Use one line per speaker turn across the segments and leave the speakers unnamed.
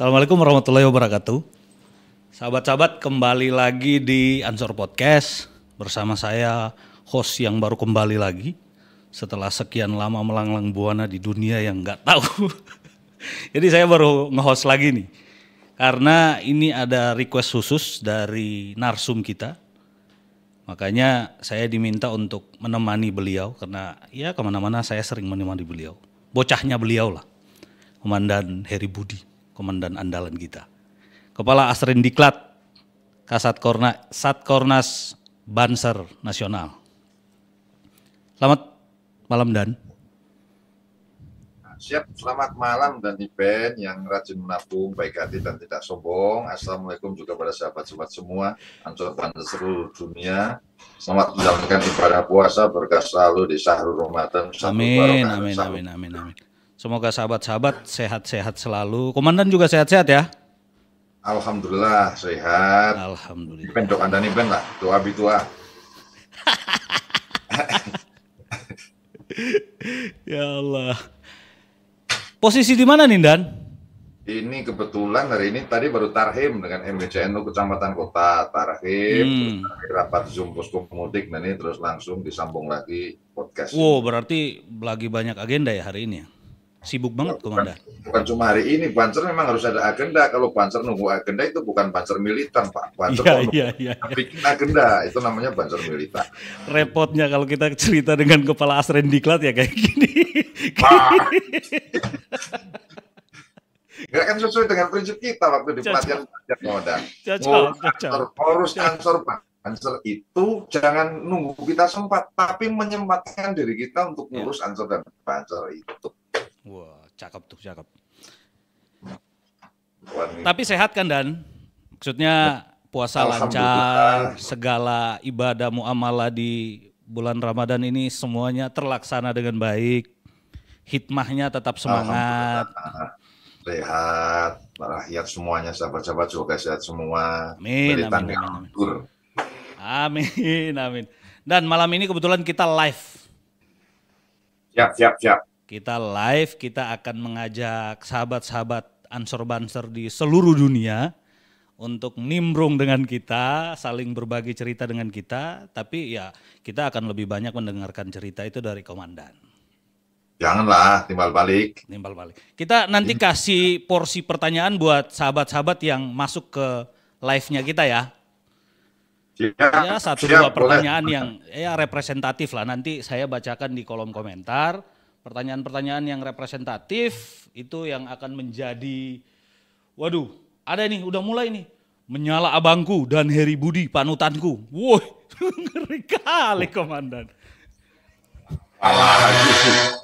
Assalamualaikum warahmatullahi wabarakatuh. Sahabat-sahabat kembali lagi di Ansor Podcast bersama saya host yang baru kembali lagi setelah sekian lama melanglang buana di dunia yang nggak tahu. Jadi saya baru nge-host lagi nih. Karena ini ada request khusus dari narsum kita. Makanya saya diminta untuk menemani beliau karena ya kemana-mana saya sering menemani beliau. Bocahnya beliau lah, Komandan Heri Budi komandan andalan kita. Kepala Asrin Diklat, Kasat Korna, Satkornas Banser Nasional. Selamat malam Dan.
Siap, selamat malam dan Ben yang rajin menabung, baik hati dan tidak sombong. Assalamualaikum juga pada sahabat-sahabat semua, ancur dan seluruh dunia. Selamat menjalankan ibadah puasa, berkah selalu di sahur Ramadan. Amin, amin, amin, amin, amin, amin.
Semoga sahabat-sahabat sehat-sehat selalu. Komandan juga sehat-sehat ya.
Alhamdulillah sehat. Alhamdulillah. Ben doa anda nih ben lah doa bitua.
ya Allah. Posisi di mana nih Dan?
Ini kebetulan hari ini tadi baru tarhim dengan MBCNU Kecamatan Kota tarhim, hmm. rapat Zoom posko mudik dan nah ini terus langsung disambung lagi podcast.
Wow, berarti lagi banyak agenda ya hari ini ya? Sibuk banget kok Bukan,
bukan cuma hari ini, Banser memang harus ada agenda. Kalau Banser nunggu agenda itu bukan Banser militan, Pak. Banser ya, ya, ya, ya. agenda, itu namanya Banser militan.
Repotnya kalau kita cerita dengan kepala Asren Diklat ya kayak gini. Ah.
kan sesuai dengan prinsip kita waktu di pelatihan pelatihan Komandan. Harus ansor, Pak. Answer itu jangan nunggu kita sempat, tapi menyempatkan diri kita untuk ngurus yeah. Iya. dan pancer itu.
Wah, cakep tuh, cakep. Tapi sehat kan Dan? Maksudnya puasa lancar, segala ibadah muamalah di bulan Ramadan ini semuanya terlaksana dengan baik. Hikmahnya tetap semangat.
Sehat, rakyat semuanya, sahabat-sahabat juga sehat semua. Amin, amin, amin, amin.
Amin, amin. Dan malam ini kebetulan kita live.
Siap, siap, siap. Kita
live, kita akan mengajak sahabat-sahabat Ansor Banser di seluruh dunia untuk nimbrung dengan kita, saling berbagi cerita dengan kita, tapi ya kita akan lebih banyak mendengarkan cerita itu dari komandan.
Janganlah timbal balik. Timbal balik.
Kita nanti kasih porsi pertanyaan buat sahabat-sahabat yang masuk ke live-nya kita ya.
Siap, ya satu siap, dua pertanyaan boleh. yang
ya representatif lah. Nanti saya bacakan di kolom komentar pertanyaan-pertanyaan yang representatif itu yang akan menjadi waduh ada nih udah mulai nih menyala abangku dan Heri Budi panutanku woi ngeri kali komandan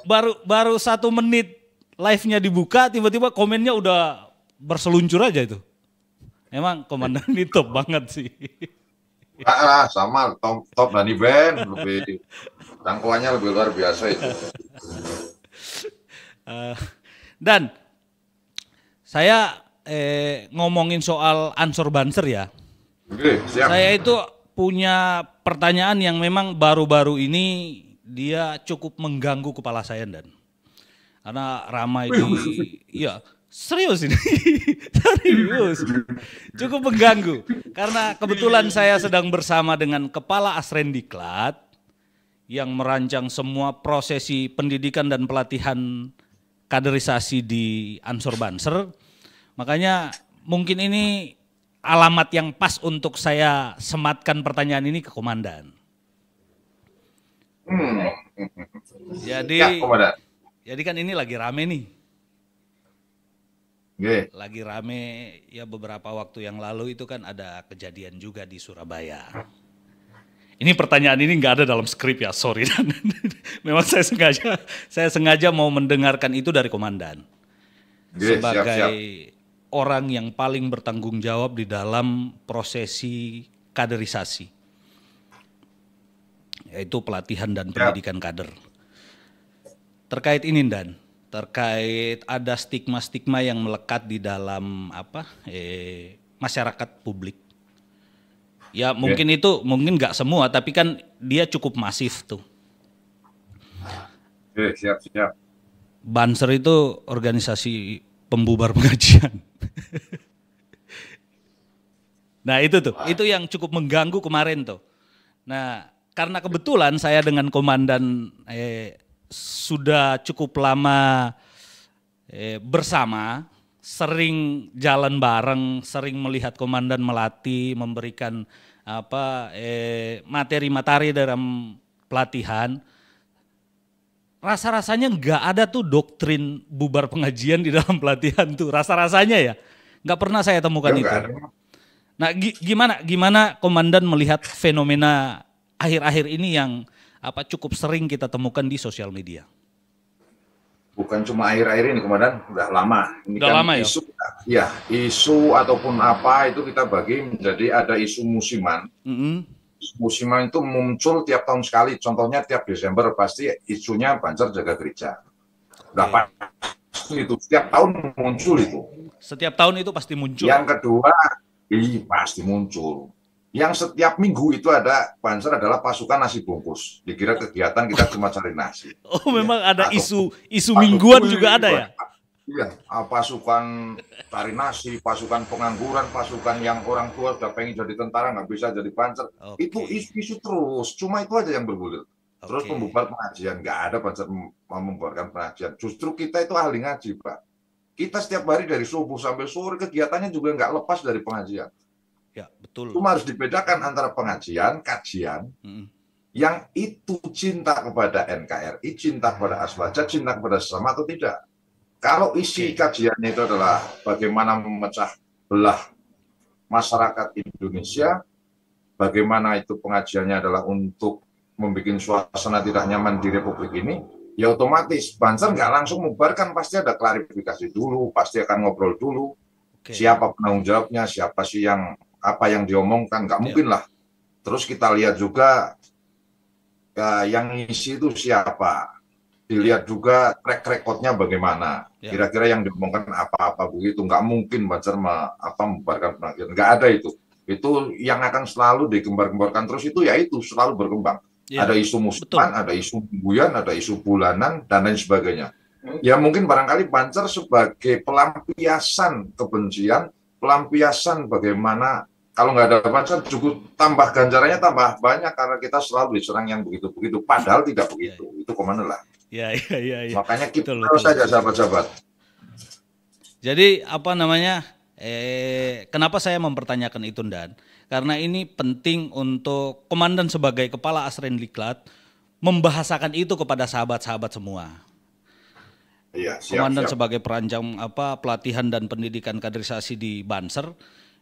baru baru satu menit live-nya dibuka tiba-tiba komennya udah berseluncur aja itu emang komandan ini top banget sih
ah, ah sama top top dan event lebih Jangkauannya lebih luar biasa itu.
uh, dan saya eh, ngomongin soal ansor banser ya.
Oke, siap. Saya itu
punya pertanyaan yang memang baru-baru ini dia cukup mengganggu kepala saya dan karena ramai di ya serius ini serius cukup mengganggu karena kebetulan saya sedang bersama dengan kepala asrendiklat yang merancang semua prosesi pendidikan dan pelatihan kaderisasi di Ansor Banser. Makanya mungkin ini alamat yang pas untuk saya sematkan pertanyaan ini ke komandan. Hmm. Jadi, ya, jadi kan ini lagi rame nih. Yeah. Lagi rame ya beberapa waktu yang lalu itu kan ada kejadian juga di Surabaya. Ini pertanyaan ini nggak ada dalam skrip ya, sorry. Memang saya sengaja, saya sengaja mau mendengarkan itu dari komandan
yes, sebagai siap, siap.
orang yang paling bertanggung jawab di dalam prosesi kaderisasi, yaitu pelatihan dan pendidikan pendidikan kader. Terkait ini Dan, terkait ada stigma-stigma yang melekat di dalam apa eh, masyarakat publik Ya mungkin yeah. itu mungkin nggak semua, tapi kan dia cukup masif tuh.
Oke, okay, siap siap.
Banser itu organisasi pembubar pengajian. nah itu tuh, itu yang cukup mengganggu kemarin tuh. Nah karena kebetulan saya dengan komandan eh, sudah cukup lama eh, bersama, sering jalan bareng, sering melihat komandan melatih, memberikan apa eh, materi materi dalam pelatihan rasa-rasanya nggak ada tuh doktrin bubar pengajian di dalam pelatihan tuh rasa-rasanya ya nggak pernah saya temukan ya, itu. Nah gi gimana gimana komandan melihat fenomena akhir-akhir ini yang apa cukup sering kita temukan di sosial media?
bukan cuma air air ini kemudian udah lama ini udah kan lama ya? isu ya? ya isu ataupun apa itu kita bagi menjadi ada isu musiman mm -hmm. musiman itu muncul tiap tahun sekali contohnya tiap Desember pasti isunya banjar jaga gereja udah okay. pasti itu setiap tahun muncul itu
setiap tahun itu pasti muncul yang kedua
ih pasti muncul yang setiap minggu itu ada banser adalah pasukan nasi bungkus. Dikira kegiatan kita cuma cari nasi.
Oh, ya. memang ada atau, isu isu mingguan juga ada ya?
Iya, ah, pasukan cari nasi, pasukan pengangguran, pasukan yang orang tua sudah pengen jadi tentara nggak bisa jadi panser. Okay. Itu isu-isu terus, cuma itu aja yang bergulir. Terus okay. pembubar pengajian, nggak ada panser membuarkan pengajian. Justru kita itu ahli ngaji, Pak. Kita setiap hari dari subuh sampai sore kegiatannya juga nggak lepas dari pengajian. Ya, betul. Cuma harus dibedakan antara pengajian, kajian, hmm. yang itu cinta kepada NKRI, cinta kepada aswaja, cinta kepada sesama atau tidak. Kalau isi kajiannya itu adalah bagaimana memecah belah masyarakat Indonesia, bagaimana itu pengajiannya adalah untuk membuat suasana tidak nyaman di Republik ini, ya otomatis Banser nggak langsung mubarkan pasti ada klarifikasi dulu, pasti akan ngobrol dulu, okay. siapa penanggung jawabnya, siapa sih yang apa yang diomongkan nggak ya. mungkin lah terus kita lihat juga ya, yang isi itu siapa dilihat juga track recordnya bagaimana ya. kira-kira yang diomongkan apa-apa begitu nggak mungkin Banjar apa membubarkan penakir nggak ada itu itu yang akan selalu digembar-gemborkan terus itu ya itu selalu berkembang ya, ada isu musiman ada isu mingguan ada isu bulanan dan lain sebagainya ya mungkin barangkali Bancer sebagai pelampiasan kebencian pelampiasan bagaimana kalau nggak ada pacar cukup tambah ganjarannya tambah banyak karena kita selalu diserang yang begitu-begitu padahal iya, tidak iya. begitu ya, itu kemana lah
ya, ya, ya, ya.
makanya kita betul, terus betul. saja sahabat-sahabat
jadi apa namanya eh, kenapa saya mempertanyakan itu dan karena ini penting untuk komandan sebagai kepala Asrendiklat membahasakan itu kepada sahabat-sahabat semua
Iya, siap, Komandan siap.
sebagai perancang apa pelatihan dan pendidikan kaderisasi di Banser.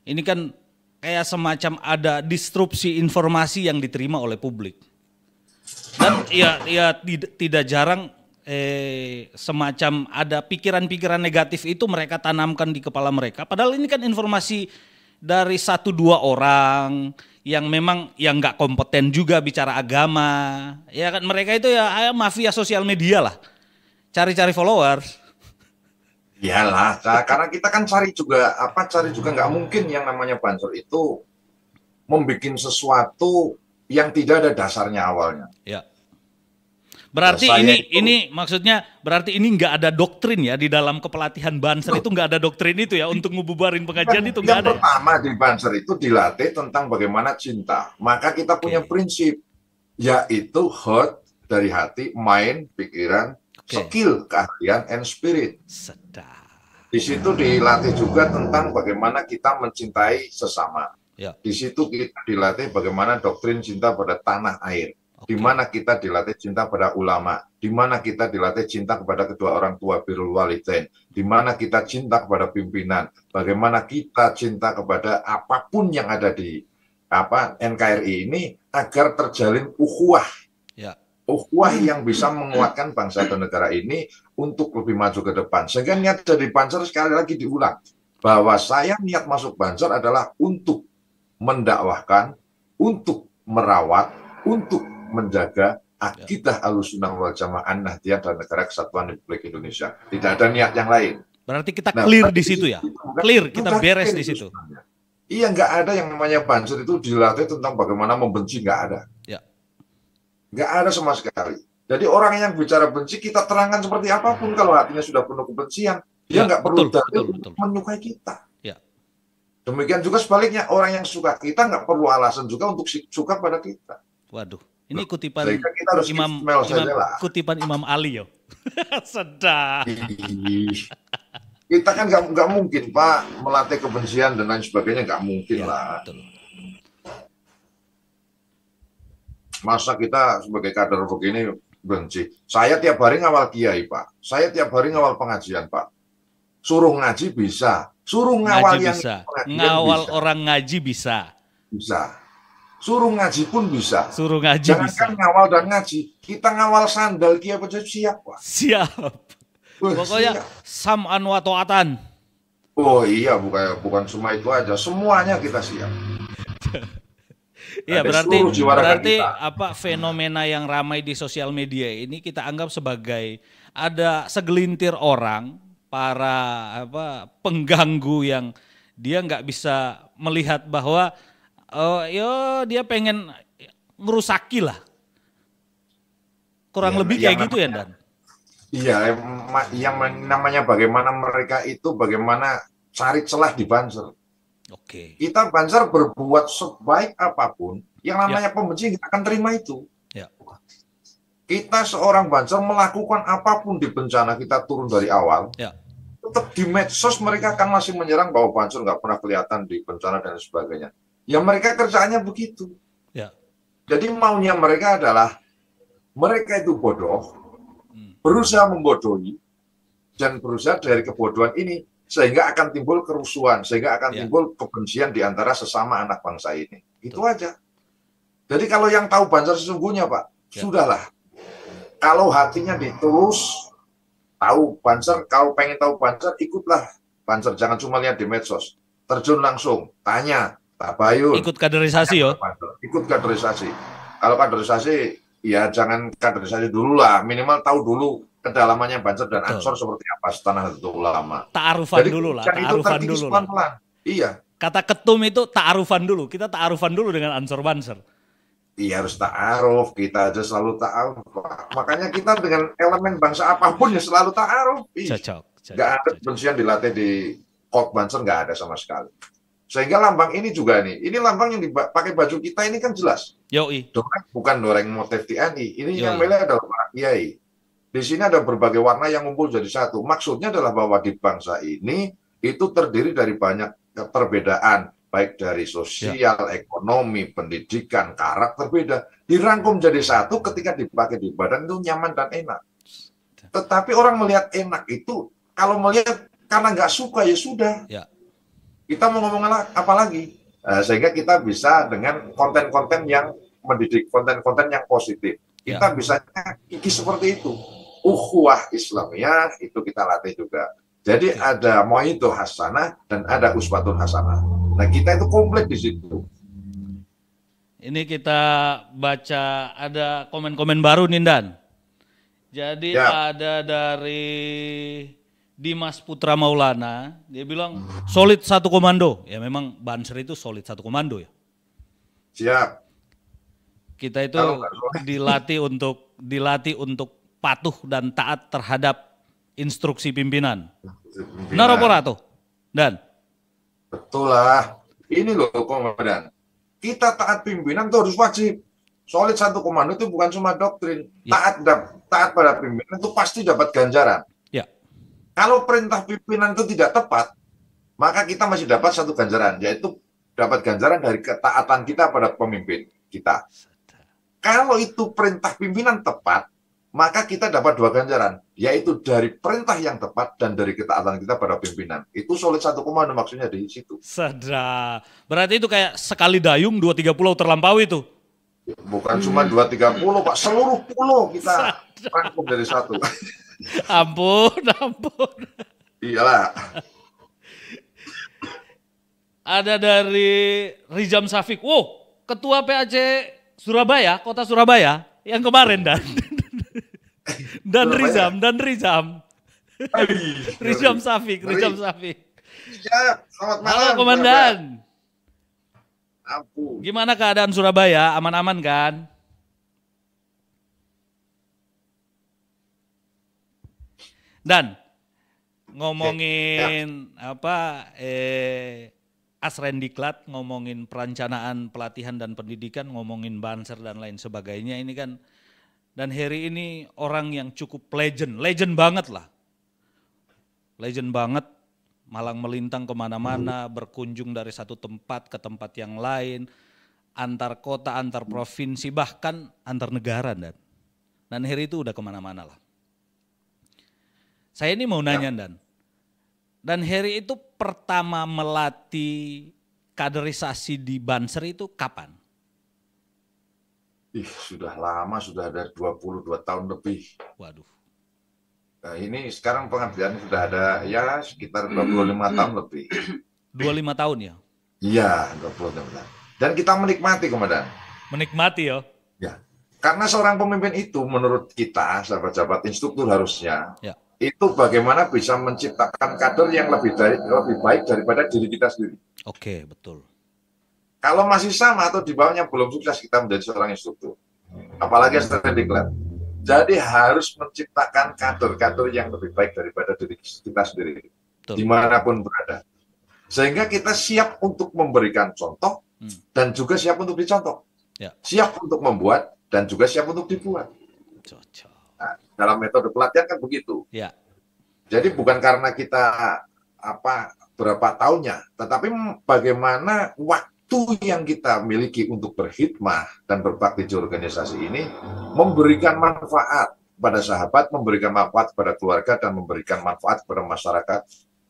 Ini kan kayak semacam ada disrupsi informasi yang diterima oleh publik. Dan ya ya tidak, tidak jarang eh semacam ada pikiran-pikiran negatif itu mereka tanamkan di kepala mereka. Padahal ini kan informasi dari satu dua orang yang memang yang nggak kompeten juga bicara agama. Ya kan mereka itu ya, ya mafia sosial media lah cari-cari followers.
Iyalah, karena kita kan cari juga apa cari juga nggak mungkin yang namanya banser itu membuat sesuatu yang tidak ada dasarnya awalnya.
Ya. Berarti Dasarnya ini itu, ini maksudnya berarti ini nggak ada doktrin ya di dalam kepelatihan banser itu nggak ada doktrin itu ya untuk ngebubarin pengajian yang, itu nggak ada. Ya? Yang
pertama di banser itu dilatih tentang bagaimana cinta. Maka kita punya prinsip yaitu heart dari hati, mind, pikiran, okay. skill, keahlian, and spirit. Sedap. Di situ dilatih juga tentang bagaimana kita mencintai sesama. Ya. Di situ kita dilatih bagaimana doktrin cinta pada tanah air. Okay. Di mana kita dilatih cinta pada ulama, di mana kita dilatih cinta kepada kedua orang tua birul walidain, di mana kita cinta kepada pimpinan, bagaimana kita cinta kepada apapun yang ada di apa NKRI ini agar terjalin ukhuwah ukhuwah yang bisa menguatkan bangsa dan negara ini untuk lebih maju ke depan. Sehingga niat dari Banser sekali lagi diulang bahwa saya niat masuk Banser adalah untuk mendakwahkan, untuk merawat, untuk menjaga akidah alusunan wal jamaah nahdiyah dan negara kesatuan Republik Indonesia. Tidak ada niat yang lain.
Berarti kita nah, clear di situ ya? Clear, kita beres di situ.
Iya, nggak ada yang namanya Banser itu dilatih tentang bagaimana membenci, nggak ada. Nggak ada sama sekali. Jadi orang yang bicara benci kita terangkan seperti apapun kalau hatinya sudah penuh kebencian, dia ya, nggak perlu betul, dalil betul, betul. menyukai kita. Ya. Demikian juga sebaliknya orang yang suka kita nggak perlu alasan juga untuk suka pada kita. Waduh, ini kutipan kita harus Imam, Imam
kutipan Imam Ali yo.
Sedap. kita kan nggak mungkin Pak melatih kebencian dan lain sebagainya nggak mungkin ya, lah. Betul. masa kita sebagai kader begini benci. Saya tiap hari ngawal kiai, Pak. Saya tiap hari ngawal pengajian, Pak. Suruh ngaji bisa, suruh ngawal ngaji yang bisa. ngawal
bisa. orang ngaji bisa. Bisa. Suruh ngaji pun bisa. Suruh ngaji Jangan bisa.
Jangan kan ngawal dan ngaji, kita ngawal sandal kiai aja siap, Pak. Siap. Wih, Pokoknya siap. sam'an wa ta'atan. Oh iya, bukan bukan cuma itu aja, semuanya kita siap. Iya berarti berarti
kita. apa fenomena yang ramai di sosial media ini kita anggap sebagai ada segelintir orang para apa pengganggu yang dia nggak bisa melihat bahwa oh yo dia pengen ngerusaki lah
kurang ya, lebih kayak gitu ya, namanya, ya dan iya yang namanya bagaimana mereka itu bagaimana cari celah di Banser Oke. Okay. Kita Banser berbuat sebaik apapun, yang ya. namanya ya. pembenci nggak akan terima itu. Ya. Kita seorang Banser melakukan apapun di bencana kita turun dari awal. Ya. Tetap di medsos mereka akan masih menyerang bahwa Banser nggak pernah kelihatan di bencana dan sebagainya. Ya mereka kerjaannya begitu. Ya. Jadi maunya mereka adalah mereka itu bodoh, hmm. berusaha membodohi dan berusaha dari kebodohan ini sehingga akan timbul kerusuhan, sehingga akan ya. timbul kebencian di antara sesama anak bangsa ini. Itu Tuh. aja. Jadi kalau yang tahu Banjar sesungguhnya, Pak, ya. sudahlah. Kalau hatinya diterus tahu Banjar, kalau pengen tahu Banjar, ikutlah Banjar. Jangan cuma lihat di medsos. Terjun langsung, tanya, tabayun. Ikut kaderisasi, yo. Ikut kaderisasi. Kalau kaderisasi, ya jangan kaderisasi dulu lah. Minimal tahu dulu kedalamannya Banser dan Betul. Ansor seperti apa setanah itu ulama. Taarufan Jadi, dulu lah, taarufan dulu. Pelan Iya.
Kata ketum itu taarufan dulu. Kita taarufan dulu dengan Ansor Banser.
Iya harus ta'aruf, kita aja selalu ta'aruf. Makanya kita dengan elemen bangsa apapun ya selalu ta'aruf. Cocok. gak ada kebencian dilatih di Kok Banser, gak ada sama sekali. Sehingga lambang ini juga nih, ini lambang yang dipakai baju kita ini kan jelas. Yoi. Kan, bukan, bukan doreng motif TNI, ini Yoi. yang milih adalah para kiai di sini ada berbagai warna yang ngumpul jadi satu. Maksudnya adalah bahwa di bangsa ini itu terdiri dari banyak perbedaan, baik dari sosial, ya. ekonomi, pendidikan, karakter beda. Dirangkum jadi satu ketika dipakai di badan itu nyaman dan enak. Tetapi orang melihat enak itu, kalau melihat karena nggak suka ya sudah. Ya. Kita mau ngomong apa lagi? Eh, sehingga kita bisa dengan konten-konten yang mendidik, konten-konten yang positif. Kita ya. bisa kiki seperti itu ukhuwah Islamiyah itu kita latih juga. Jadi ya. ada mohito Hasanah dan ada Uswatun Hasanah. Nah kita itu komplit di situ.
Ini kita baca ada komen-komen baru nindan. Jadi ya. ada dari Dimas Putra Maulana, dia bilang solid satu komando. Ya memang Banser itu solid satu komando ya. Siap. Kita itu dilatih untuk dilatih untuk patuh dan taat terhadap instruksi
pimpinan. Benar apa tuh. Dan betul lah. Ini loh Komandan. Kita taat pimpinan itu harus wajib. Solid satu komando itu bukan cuma doktrin. Ya. Taat taat pada pimpinan itu pasti dapat ganjaran. Ya. Kalau perintah pimpinan itu tidak tepat, maka kita masih dapat satu ganjaran, yaitu dapat ganjaran dari ketaatan kita pada pemimpin kita. Kalau itu perintah pimpinan tepat, maka kita dapat dua ganjaran, yaitu dari perintah yang tepat dan dari ketaatan kita pada pimpinan. Itu solid satu komando maksudnya di situ.
Sedra. Berarti itu kayak sekali dayung dua tiga pulau terlampau itu.
Bukan cuma hmm. dua tiga pulau, Pak. Seluruh pulau kita rangkum dari satu.
ampun, ampun. Iyalah. Ada dari Rijam Safik. Wow, Ketua PAC Surabaya, Kota Surabaya yang kemarin dan Ya? dan Rizam dan Rizam. Rizam Safik, Rizam Safik.
Ya, selamat malam. Halo komandan.
Ampun. Gimana keadaan Surabaya? Aman-aman kan? Dan ngomongin ya. apa eh Asren Diklat ngomongin perencanaan pelatihan dan pendidikan, ngomongin banser dan lain sebagainya ini kan dan Harry ini orang yang cukup legend, legend banget lah. Legend banget, malang melintang kemana-mana, hmm. berkunjung dari satu tempat ke tempat yang lain, antar kota, antar provinsi, bahkan antar negara. Dan, dan Harry itu udah kemana-mana lah. Saya ini mau ya. nanya Dan, dan Harry itu pertama melatih kaderisasi di Banser itu kapan?
ih sudah lama sudah ada 22 tahun lebih. Waduh. Nah, ini sekarang pengabdian sudah ada ya sekitar 25 hmm, hmm. tahun lebih. 25 tahun ya? Iya, 25 tahun. Dan kita menikmati komandan.
Menikmati ya.
Ya. Karena seorang pemimpin itu menurut kita sahabat-sahabat instruktur harusnya ya. itu bagaimana bisa menciptakan kader yang lebih dari lebih baik daripada diri kita sendiri. Oke, betul. Kalau masih sama atau di bawahnya belum sukses kita menjadi seorang instruktur. Apalagi hmm. strategi diklat. Jadi harus menciptakan kader-kader yang lebih baik daripada diri kita sendiri. Betul. Dimanapun berada. Sehingga kita siap untuk memberikan contoh hmm. dan juga siap untuk dicontoh. Ya. Siap untuk membuat dan juga siap untuk dibuat. Nah, dalam metode pelatihan kan begitu. Ya. Jadi bukan karena kita apa berapa tahunnya, tetapi bagaimana waktu waktu yang kita miliki untuk berkhidmah dan berbakti di organisasi ini memberikan manfaat pada sahabat, memberikan manfaat pada keluarga, dan memberikan manfaat kepada masyarakat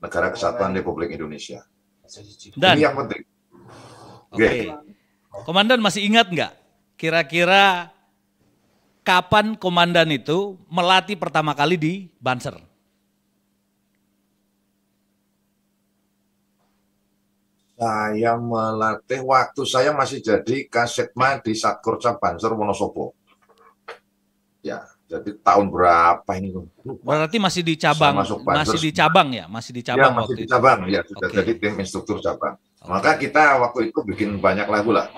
negara kesatuan Republik Indonesia. Dan, ini yang penting.
Oke. Okay. Komandan masih ingat nggak kira-kira kapan komandan itu melatih pertama kali di Banser?
Saya melatih waktu saya masih jadi kasetma di Satkorca Banser Wonosobo. Ya, jadi tahun berapa ini?
Berarti masih di cabang, masih di cabang ya, masih di ya, cabang. Ya, masih di cabang itu. ya, sudah okay. jadi
tim instruktur cabang. Maka kita waktu itu bikin banyak lagu lah.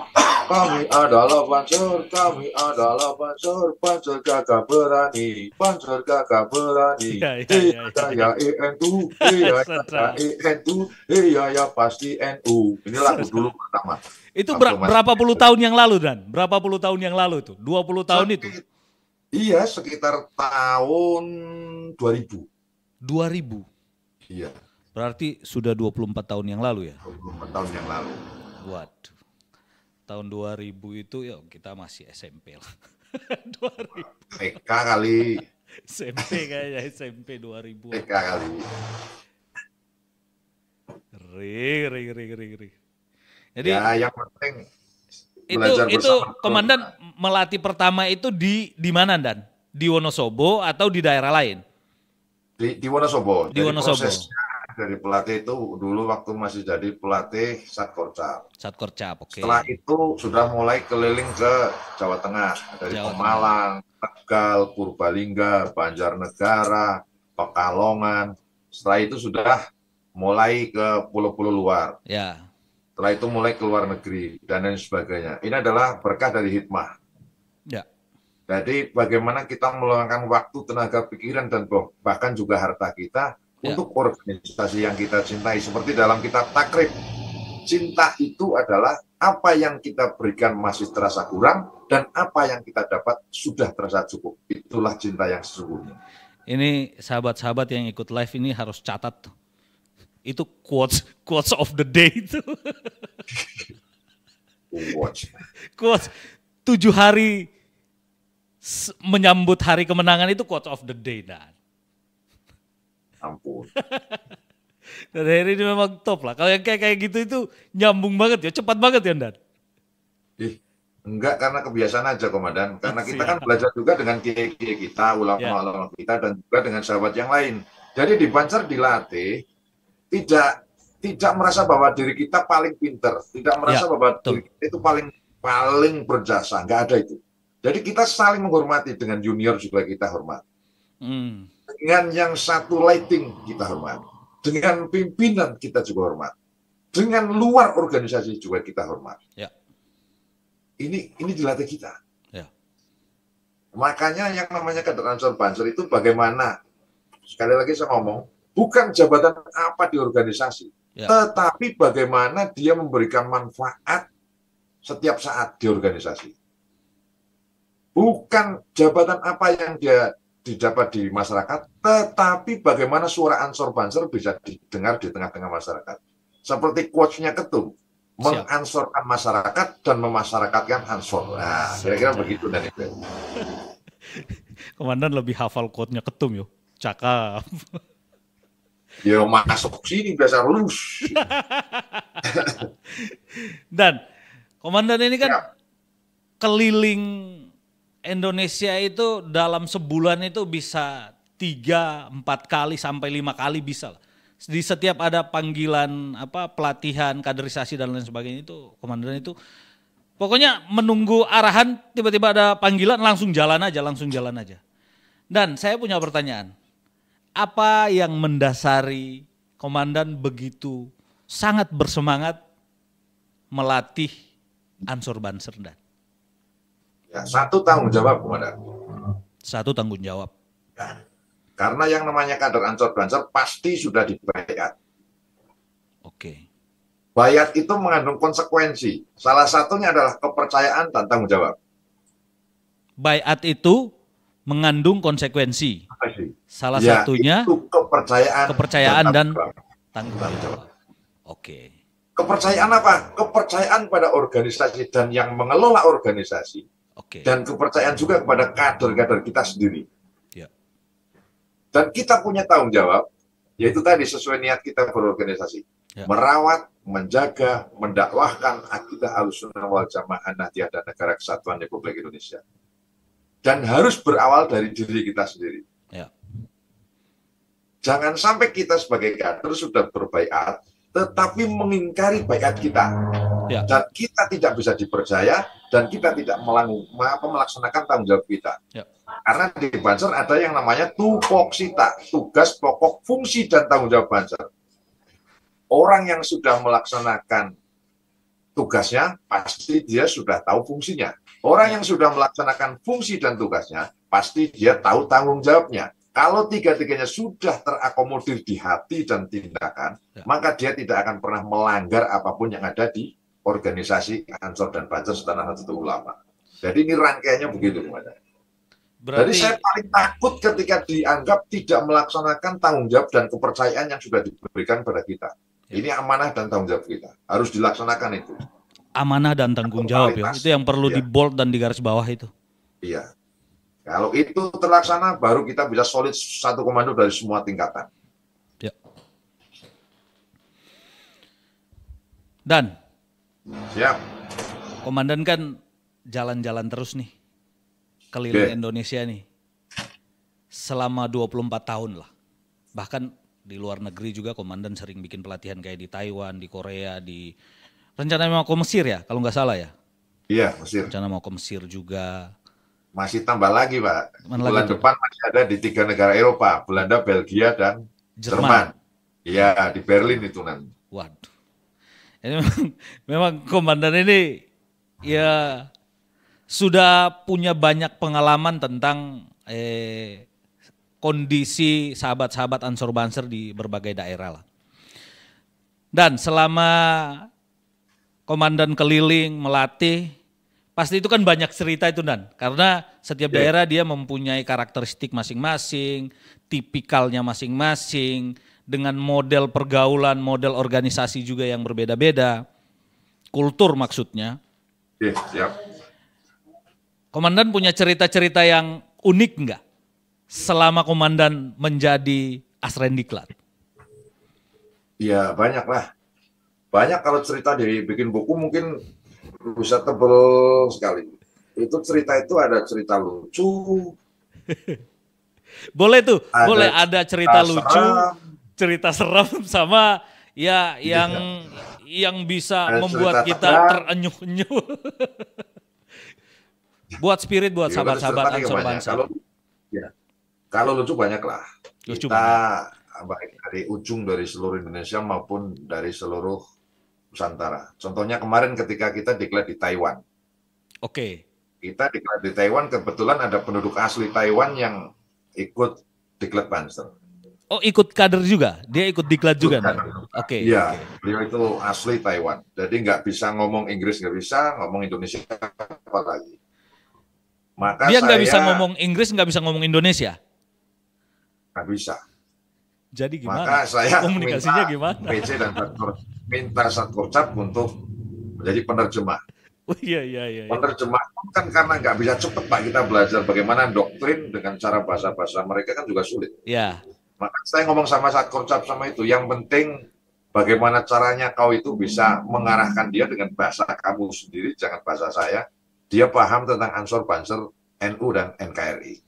Kami adalah pancur, kami adalah pancur, pancur kakak berani, pancur kakak berani. Iya, iya, iya. Iya, NU, iya, iya, NU, iya, ya pasti NU. Ini lagu dulu pertama. Itu ber berapa
puluh tahun yang lalu, Dan?
Berapa puluh tahun yang
lalu itu? Dua puluh tahun
itu? Iya, sekitar tahun dua ribu.
Dua ribu. Iya. Berarti sudah 24 tahun yang lalu ya? 24 tahun yang lalu. Waduh. Tahun 2000 itu ya kita masih SMP lah. 2000. TK kali. SMP kayaknya SMP 2000. TK kali. Ring, ring, ring, ring, ring. Jadi ya yang penting itu itu komandan melatih pertama itu di di mana dan di Wonosobo atau di daerah lain?
Di, di Wonosobo. Di Wonosobo. Prosesnya dari pelatih itu dulu waktu masih jadi pelatih Satkorcap.
Satkorcap, oke. Okay. Setelah
itu sudah mulai keliling ke Jawa Tengah, dari Jawa Pemalang, Tegal, Purbalingga, Banjarnegara, Pekalongan. Setelah itu sudah mulai ke pulau-pulau luar. Ya. Setelah itu mulai ke luar negeri dan lain sebagainya. Ini adalah berkah dari hikmah. Ya. Jadi bagaimana kita meluangkan waktu, tenaga, pikiran dan bahkan juga harta kita Ya. untuk organisasi yang kita cintai seperti dalam kitab takrib cinta itu adalah apa yang kita berikan masih terasa kurang dan apa yang kita dapat sudah terasa cukup itulah cinta yang sesungguhnya
ini sahabat-sahabat yang ikut live ini harus catat itu quotes quotes of the day itu quotes quotes tujuh hari menyambut hari kemenangan itu quotes of the day dan ampun. Dan Harry ini memang top lah. Kalau yang kayak kayak gitu itu nyambung banget ya, cepat banget ya, Dan.
Ih, enggak karena kebiasaan aja, Komandan. Karena kita iya. kan belajar juga dengan kiai kita, ulama-ulama iya. kita dan juga dengan sahabat yang lain. Jadi di Banjar dilatih tidak tidak merasa bahwa diri kita paling pinter, tidak merasa ya, bahwa diri kita itu paling paling berjasa, nggak ada itu. Jadi kita saling menghormati dengan junior juga kita hormat. Hmm. Dengan yang satu lighting kita hormat. Dengan pimpinan kita juga hormat. Dengan luar organisasi juga kita hormat. Ya. Ini ini dilatih kita. Ya. Makanya yang namanya kader ansor banser itu bagaimana sekali lagi saya ngomong bukan jabatan apa di organisasi, ya. tetapi bagaimana dia memberikan manfaat setiap saat di organisasi. Bukan jabatan apa yang dia didapat di masyarakat, tetapi bagaimana suara Ansor Banser bisa didengar di tengah-tengah masyarakat. Seperti quotes-nya Ketum, mengansorkan masyarakat dan memasyarakatkan ansor. Nah, kira-kira begitu dan itu.
Komandan lebih hafal quote-nya Ketum yuk. Cakap.
Ya masuk sini biasa lulus.
dan Komandan ini kan ya. keliling Indonesia itu dalam sebulan itu bisa tiga empat kali sampai lima kali bisa lah di setiap ada panggilan apa pelatihan kaderisasi dan lain sebagainya itu komandan itu pokoknya menunggu arahan tiba-tiba ada panggilan langsung jalan aja langsung jalan aja dan saya punya pertanyaan apa yang mendasari komandan begitu sangat bersemangat melatih Ansor Banserdan
Ya, satu tanggung jawab, Komandan. Hmm.
Satu tanggung
jawab. Ya. Karena yang namanya kader ancor bancor pasti sudah dibayar. Oke. Bayat itu mengandung konsekuensi. Salah satunya adalah kepercayaan dan tanggung jawab.
Bayat itu mengandung konsekuensi. Salah ya, satunya itu
kepercayaan,
kepercayaan dan tanggung jawab.
Oke. Kepercayaan apa? Kepercayaan pada organisasi dan yang mengelola organisasi okay. dan kepercayaan juga kepada kader-kader kita sendiri. Yeah. Dan kita punya tanggung jawab, yaitu tadi sesuai niat kita berorganisasi, yeah. merawat, menjaga, mendakwahkan akidah alusunan wal jamaah Nahdiyah dan Negara Kesatuan Republik Indonesia. Dan harus berawal dari diri kita sendiri. Yeah. Jangan sampai kita sebagai kader sudah berbaikat, tetapi mengingkari baikat kita. Ya. Dan kita tidak bisa dipercaya dan kita tidak melang- melaksanakan tanggung jawab kita. Ya. Karena di Banser ada yang namanya tupoksita, tugas pokok fungsi dan tanggung jawab Banser. Orang yang sudah melaksanakan tugasnya pasti dia sudah tahu fungsinya. Orang yang sudah melaksanakan fungsi dan tugasnya pasti dia tahu tanggung jawabnya. Kalau tiga-tiganya sudah terakomodir di hati dan tindakan, ya. maka dia tidak akan pernah melanggar apapun yang ada di organisasi Ansor dan Banser Setanah Satu Ulama. Jadi ini rangkaiannya begitu, Pak. Berarti... Jadi saya paling takut ketika dianggap tidak melaksanakan tanggung jawab dan kepercayaan yang sudah diberikan pada kita. Ya. Ini amanah dan tanggung jawab kita. Harus dilaksanakan itu.
Amanah dan tanggung jawab ya. Itu yang perlu ya. di bold dan di garis bawah itu.
Iya. Kalau itu terlaksana, baru kita bisa solid satu komando dari semua tingkatan.
Ya. Dan. Siap. Komandan kan jalan-jalan terus nih. Keliling okay. Indonesia nih. Selama 24 tahun lah. Bahkan di luar negeri juga komandan sering bikin pelatihan kayak di Taiwan, di Korea, di... Rencana mau ke Mesir ya, kalau nggak salah ya?
Iya, Mesir. Rencana mau ke Mesir juga masih tambah lagi pak Mana bulan lagi, depan masih ada di tiga negara Eropa Belanda Belgia dan Jerman Iya di Berlin itu nanti waduh
ini memang, memang komandan ini ya sudah punya banyak pengalaman tentang eh, kondisi sahabat-sahabat Ansor Banser di berbagai daerah lah. Dan selama komandan keliling melatih Pasti itu kan banyak cerita itu dan karena setiap yeah. daerah dia mempunyai karakteristik masing-masing, tipikalnya masing-masing, dengan model pergaulan, model organisasi juga yang berbeda-beda, kultur maksudnya. Yeah, yeah. Komandan punya cerita-cerita yang unik enggak selama komandan menjadi asrendiklat?
Ya banyak lah. Banyak kalau cerita dari bikin buku mungkin bisa tebel sekali. Itu cerita itu ada cerita lucu.
boleh tuh, ada boleh ada cerita, lucu, cerita seram sama ya iya. yang yang bisa ada membuat kita terenyuh-nyuh. buat spirit buat iya, sahabat-sahabat sahabat, Kalau,
ya, kalau lucu banyak lah. Lucu kita banyak. baik dari ujung dari seluruh Indonesia maupun dari seluruh Nusantara. Contohnya kemarin ketika kita diklat di Taiwan. Oke. Okay. Kita diklat di Taiwan kebetulan ada penduduk asli Taiwan yang ikut diklat Banser.
Oh, ikut kader juga? Dia ikut diklat ikut juga?
Oke. Okay, iya, okay. beliau itu asli Taiwan. Jadi nggak bisa ngomong Inggris, nggak bisa ngomong Indonesia apa lagi. Maka dia nggak bisa ngomong
Inggris, nggak bisa ngomong Indonesia?
Nggak bisa. Jadi gimana? Maka saya komunikasinya gimana? PC dan kantor minta Satgocap untuk menjadi penerjemah.
Oh, iya, iya, iya. iya.
Penerjemah kan karena nggak bisa cepat Pak kita belajar bagaimana doktrin dengan cara bahasa-bahasa mereka kan juga sulit. Iya. Maka saya ngomong sama Satgocap sama itu, yang penting bagaimana caranya kau itu bisa mengarahkan dia dengan bahasa kamu sendiri, jangan bahasa saya. Dia paham tentang ansor banser NU dan NKRI.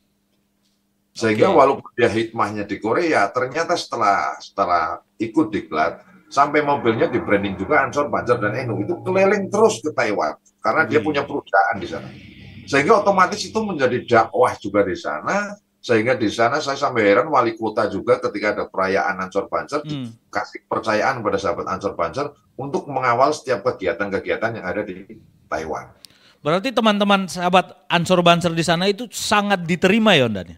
Sehingga okay. walaupun dia hikmahnya di Korea, ternyata setelah setelah ikut diklat, sampai mobilnya di branding juga Ansor, Panzer dan Eno itu keliling terus ke Taiwan karena dia hmm. punya perusahaan di sana. Sehingga otomatis itu menjadi dakwah juga di sana. Sehingga di sana saya sampai heran wali kota juga ketika ada perayaan Ansor Banser hmm. kasih percayaan pada sahabat Ansor Banser untuk mengawal setiap kegiatan-kegiatan yang ada di Taiwan.
Berarti teman-teman sahabat Ansor Banser di sana itu sangat diterima ya Ondan?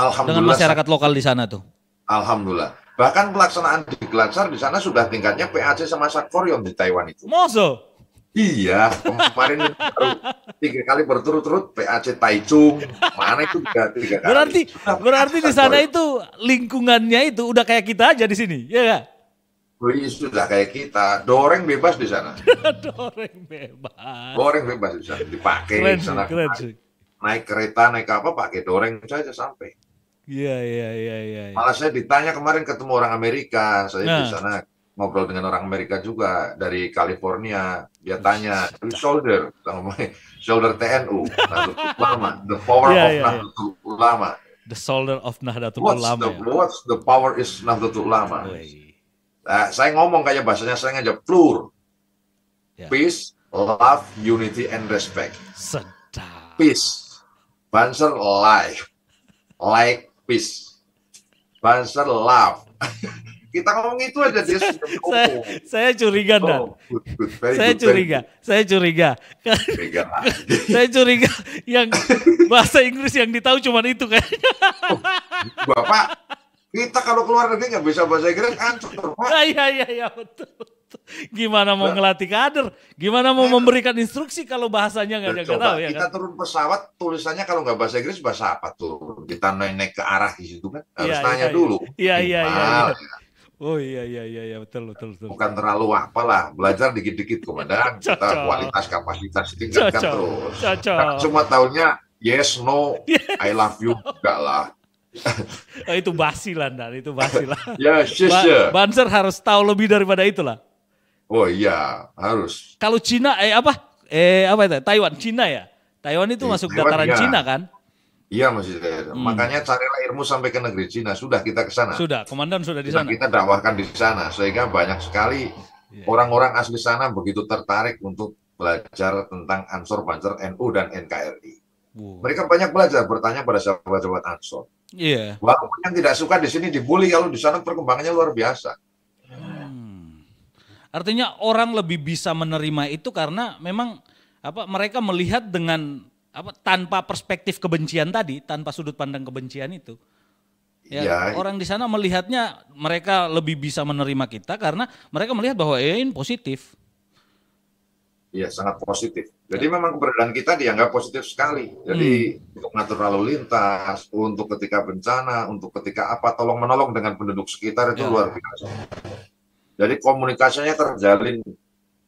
Alhamdulillah. Dengan masyarakat
lokal di sana tuh?
Alhamdulillah Bahkan pelaksanaan di Glansar di sana sudah tingkatnya PAC sama Sakforyong di Taiwan itu. Moso. Iya, kemarin baru tiga kali berturut-turut PAC Taichung, mana itu tiga, tiga kali. Berarti
berarti di sana itu lingkungannya itu udah kayak kita aja di sini,
ya enggak? Oh, iya, sudah kayak kita, doreng bebas di sana. doreng bebas. Doreng bebas di sana, dipakai keren, di sana. Keren, naik kereta, naik apa, pakai doreng saja sampai.
Iya iya iya iya. Ya. Malah
saya ditanya kemarin ketemu orang Amerika, saya nah. di sana ngobrol dengan orang Amerika juga dari California. Dia tanya, "You shoulder, shoulder TNU, nah, Ulama, the power yeah, of yeah, Nahdlatul yeah. Ulama."
The shoulder of Nahdlatul what's Ulama. The, ya?
What's the power is Nahdlatul Ulama. Nah, saya ngomong kayak bahasanya saya ngajak plur. Yeah. Peace, love, unity and respect. Sedap. Peace, Banser life, like peace. Bahasa love. Kita ngomong itu aja dia saya, saya, saya curiga oh, dan saya good, curiga,
good. saya curiga, saya curiga yang bahasa Inggris yang ditahu cuma itu kan. oh,
Bapak kita kalau keluar negeri nggak bisa bahasa Inggris hancur.
Ah, iya iya iya betul, betul. Gimana mau ngelatih kader? Gimana mau ya. memberikan instruksi kalau bahasanya nggak ada kata, ya?
Kita kan? turun pesawat tulisannya kalau nggak bahasa Inggris bahasa apa tuh? Kita naik naik ke arah di situ kan harus ya, tanya ya, dulu. Iya iya iya. iya,
iya. Oh iya, iya iya iya betul betul betul. Bukan terlalu
apalah, belajar dikit-dikit komandan. Cocok. Kita kualitas kapasitas tingkatkan Cocok. terus. Cocok. cuma tahunnya yes no I love you enggak lah
oh, itu basilan dan itu basilan. ya, sure. Ba Banser harus tahu lebih daripada itulah.
Oh iya, harus.
Kalau Cina eh apa? Eh apa itu? Taiwan, Cina ya. Taiwan itu eh, masuk Taiwan, dataran ya. Cina kan?
Iya masih Hmm. Makanya carilah ilmu sampai ke negeri Cina. Sudah kita ke sana. Sudah,
komandan sudah di
sana. Kita, kita dakwahkan di sana sehingga banyak sekali iya. orang-orang yeah. asli sana begitu tertarik untuk belajar tentang Ansor Banser NU dan NKRI. Wow. Mereka banyak belajar bertanya pada sahabat-sahabat Ansor. Iya. Yeah. Walaupun yang tidak suka di sini dibully kalau di sana perkembangannya luar biasa. Hmm.
Artinya orang lebih bisa menerima itu karena memang apa mereka melihat dengan apa tanpa perspektif kebencian tadi, tanpa sudut pandang kebencian itu. Ya, ya, orang di sana melihatnya mereka lebih bisa menerima kita karena mereka melihat bahwa eh, ini positif.
Iya, sangat positif. Jadi ya. memang keberadaan kita dianggap positif sekali. Jadi hmm. untuk mengatur lalu lintas, untuk ketika bencana, untuk ketika apa tolong menolong dengan penduduk sekitar itu ya. luar biasa. Jadi komunikasinya terjalin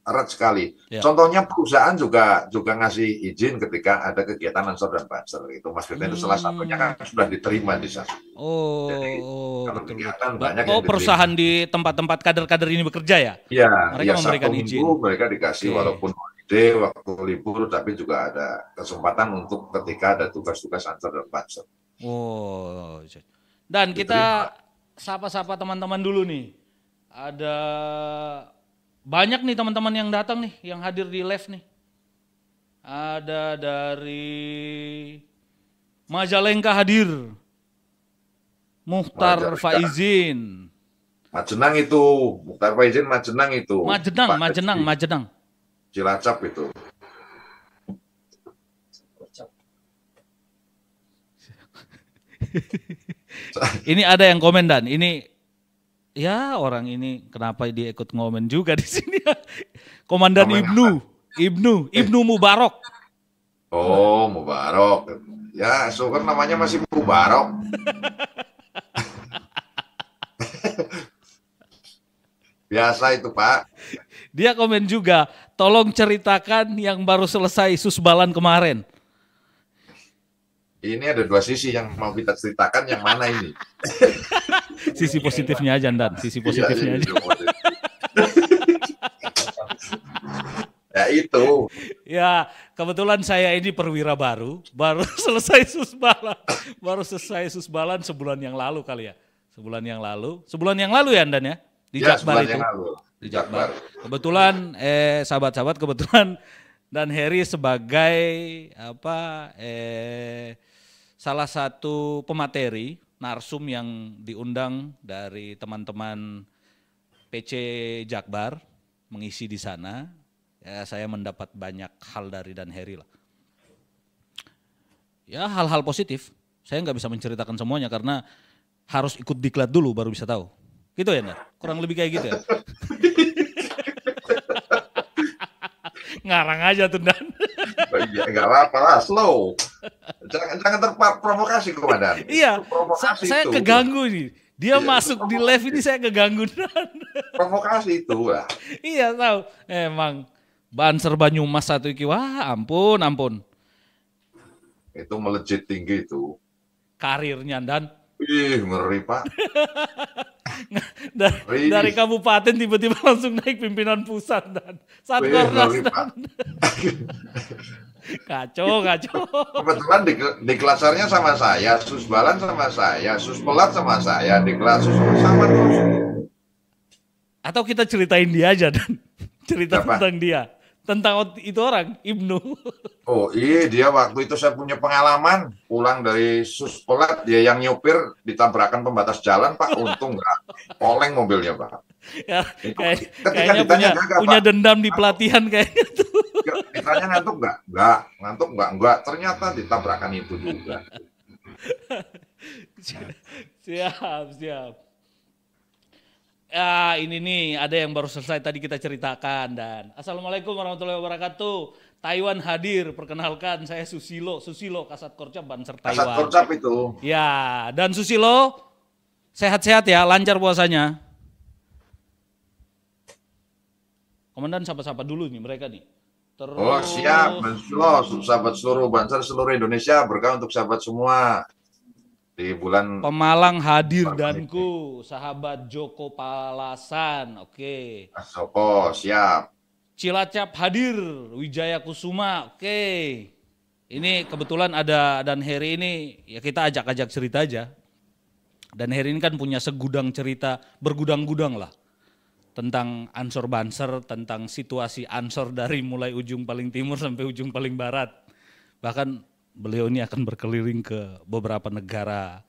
erat sekali. Ya. Contohnya perusahaan juga juga ngasih izin ketika ada kegiatan ansor dan banser itu Mas Gita hmm. itu salah satunya kan hmm. sudah diterima di sana.
Oh, Jadi, oh, kalau kegiatan banyak oh, perusahaan diterima. di tempat-tempat kader-kader ini bekerja ya?
Iya. Mereka ya, memberikan izin. mereka dikasih okay. walaupun day, waktu libur, tapi juga ada kesempatan untuk ketika ada tugas-tugas antar dan pansel.
Oh, iya. Dan gitu. kita sapa-sapa teman-teman dulu nih. Ada banyak nih teman-teman yang datang nih, yang hadir di live nih. Ada dari Majalengka hadir. Muhtar Majalengka.
Faizin. Majenang itu, Muhtar Faizin Majenang itu. Majenang,
Majenang, Majenang, Majenang.
Cilacap itu.
ini ada yang komen dan ini ya orang ini kenapa dia ikut ngomen juga di sini ya. Komandan komen Ibnu,
apa? Ibnu, eh. Ibnu Mubarok. Oh, Mubarok. Ya, syukur kan namanya masih Mubarok. Biasa itu, Pak. Dia komen juga, tolong
ceritakan yang baru selesai susbalan kemarin.
Ini ada dua sisi yang mau kita ceritakan, yang mana ini?
sisi positifnya aja, Dan. Sisi iya, positifnya aja. ya itu. Ya, kebetulan saya ini perwira baru, baru selesai susbalan, baru selesai susbalan sebulan yang lalu kali ya. Sebulan yang lalu, sebulan yang lalu ya Andan ya? di ya, Jakbar itu. Di Jakbar. Kebetulan eh sahabat-sahabat kebetulan dan Harry sebagai apa eh salah satu pemateri narsum yang diundang dari teman-teman PC Jakbar mengisi di sana. Ya, saya mendapat banyak hal dari Dan Heri lah. Ya hal-hal positif. Saya nggak bisa menceritakan semuanya karena harus ikut diklat dulu baru bisa tahu. Gitu ya, Nar? Kurang lebih kayak gitu ya? Ngarang aja tuh, Dan.
Iya, nggak gak apa-apa lah, slow. Jangan, jangan terprovokasi, Komandan.
iya, provokasi saya itu. keganggu
nih. Dia iya, masuk di live ini
saya keganggu, Dan. provokasi itu lah. iya, tahu. Emang. Bahan serba nyumas satu iki, wah ampun, ampun.
Itu melejit tinggi itu.
Karirnya, Dan
Ih, ngeri, Pak. Nah, dari, dari
kabupaten tiba-tiba langsung naik pimpinan pusat dan dan
kacau, kacau. Kebetulan di, di kelasarnya sama saya, sus balan sama saya, sus pelat sama saya, di kelas Sus sama terus.
Atau kita ceritain dia aja dan cerita Apa? tentang dia tentang itu orang Ibnu.
Oh iya dia waktu itu saya punya pengalaman pulang dari Suspolat dia yang nyupir ditabrakan pembatas jalan Pak untung nggak poleng mobilnya Pak. Ya, kayak, kayaknya ditanya, punya, gak, punya Pak. dendam di pelatihan kayaknya tuh. Ditanya ngantuk nggak? Nggak, ngantuk nggak? Nggak. Ternyata ditabrakan itu juga.
siap, siap. Ya ini nih ada yang baru selesai tadi kita ceritakan dan Assalamualaikum warahmatullahi wabarakatuh. Taiwan hadir, perkenalkan saya Susilo, Susilo Kasat Korcap Banser Taiwan. Kasat Korcap itu. Ya, dan Susilo sehat-sehat ya, lancar puasanya. Komandan sahabat-sahabat dulu nih mereka nih. Terus.
Oh siap, Susilo, sahabat seluruh Banser, seluruh Indonesia, berkah untuk sahabat semua di bulan
Pemalang hadir danku sahabat Joko Palasan. Oke. Okay.
Joko siap.
Cilacap hadir Wijaya Kusuma. Oke. Okay. Ini kebetulan ada Dan Heri ini ya kita ajak-ajak cerita aja. Dan Heri ini kan punya segudang cerita bergudang-gudang lah tentang ansor banser, tentang situasi ansor dari mulai ujung paling timur sampai ujung paling barat. Bahkan beliau ini akan berkeliling ke beberapa negara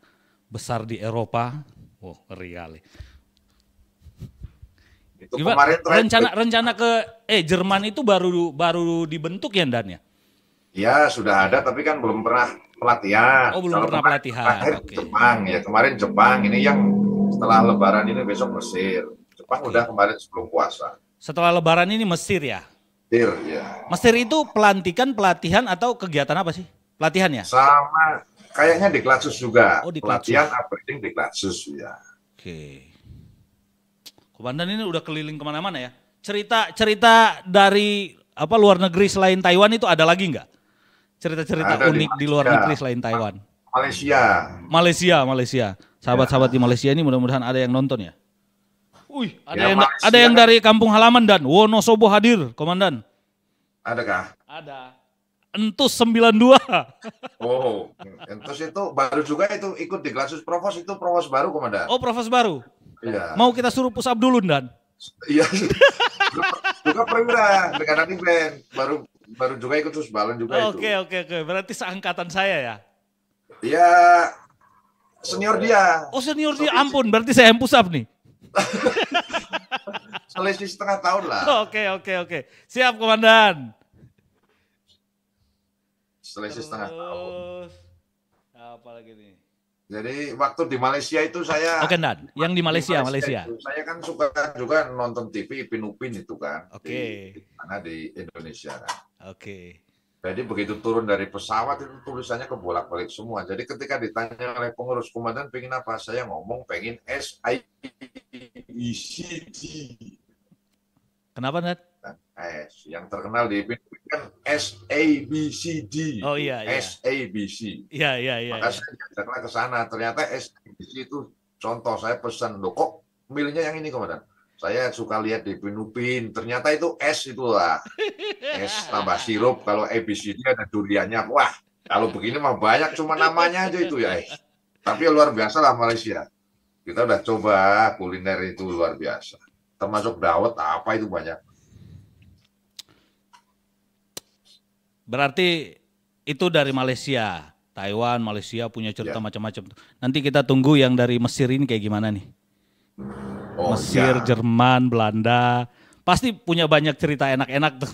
besar di Eropa. Wow, real. Itu Gimana? kemarin rencana rencana ke eh Jerman itu baru baru dibentuk ya Dan ya?
Iya, sudah ada tapi kan belum pernah pelatihan. Oh, belum Kalau pernah pelatihan. Terakhir okay. Jepang ya, kemarin Jepang ini yang setelah lebaran ini besok Mesir. Jepang okay. udah kemarin sebelum puasa.
Setelah lebaran ini Mesir ya?
Mesir ya.
Mesir itu pelantikan pelatihan atau kegiatan apa sih? latihan ya Sama,
kayaknya di Klatsus juga. Oh, di Klatsus. Latihan upgrading di Klatsus ya. Oke.
Komandan ini udah keliling kemana-mana ya. Cerita cerita dari apa luar negeri selain Taiwan itu ada lagi nggak? Cerita-cerita unik di, di luar negeri selain Taiwan. Malaysia. Malaysia, Malaysia. Sahabat-sahabat ya. di Malaysia ini mudah-mudahan ada yang nonton ya.
Wih, ada ya, yang ada yang dari kampung
halaman dan Wonosobo hadir, Komandan. Adakah? Ada. Entus 92.
Oh, Entus itu baru juga itu ikut di Glasus Provos itu Provos baru komandan. Oh, Provos baru. Iya.
Mau kita suruh pusap dulu, Dan. Iya.
juga perwira dengan nanti band baru baru juga ikut terus balon juga oh, itu. Oke, okay,
oke, okay, oke. Okay. Berarti seangkatan saya ya.
Iya. Senior dia.
Oh, senior dia. Ampun, berarti saya yang pusap nih. Selisih setengah tahun lah. Oke, oke, oke. Siap, Komandan
selisih setengah tahun. Apa lagi nih? Jadi waktu di Malaysia itu saya Oke, oh, okay, Yang di Malaysia, di Malaysia. Malaysia. Itu, saya kan suka juga nonton TV Ipin Upin itu kan. Oke. Okay. Di, mana di Indonesia kan. Oke. Okay. Jadi begitu turun dari pesawat itu tulisannya kebolak-balik semua. Jadi ketika ditanya oleh pengurus komandan pengin apa, saya ngomong pengen SIECD. Kenapa, Nat? Kan? S yang terkenal di Filipina kan S A B C D. Oh iya. iya. S A B C. Iya iya iya. Maka iya. saya ke sana. Ternyata S A B C itu contoh saya pesan loh kok milihnya yang ini komandan. Saya suka lihat di Pinupin, ternyata itu es itulah. S tambah sirup, kalau A B C D ada duriannya. Wah, kalau begini mah banyak, cuma namanya aja itu ya. Eh. Tapi luar biasa lah Malaysia. Kita udah coba kuliner itu luar biasa. Termasuk dawet apa itu banyak.
Berarti itu dari Malaysia, Taiwan, Malaysia punya cerita ya. macam-macam. Nanti kita tunggu yang dari Mesir ini kayak gimana nih? Oh, Mesir, ya. Jerman, Belanda, pasti punya banyak cerita enak-enak tuh.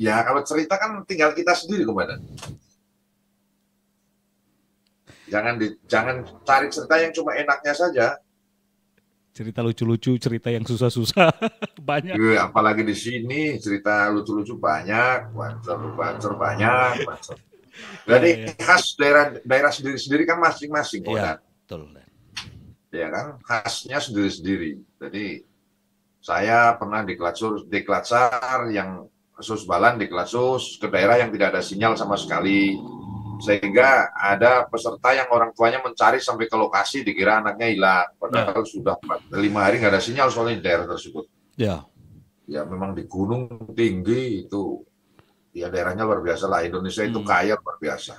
Ya kalau cerita kan tinggal kita sendiri kemana. Jangan di, jangan tarik cerita yang cuma enaknya saja
cerita lucu-lucu, cerita yang susah-susah
banyak. Yui, iya, apalagi di sini cerita lucu-lucu banyak, bancer-bancer banyak, bancer. Jadi ya, ya. khas daerah daerah sendiri-sendiri kan masing-masing, Iya, betul. Ya kan, khasnya sendiri-sendiri. Jadi saya pernah di Klatsur, di Klatsar yang Sus Balan di Klatsus ke daerah yang tidak ada sinyal sama sekali sehingga ada peserta yang orang tuanya mencari sampai ke lokasi dikira anaknya hilang padahal yeah. sudah lima hari nggak ada sinyal soalnya di daerah tersebut ya ya memang di gunung tinggi itu ya daerahnya luar biasa lah Indonesia itu hmm. kaya luar biasa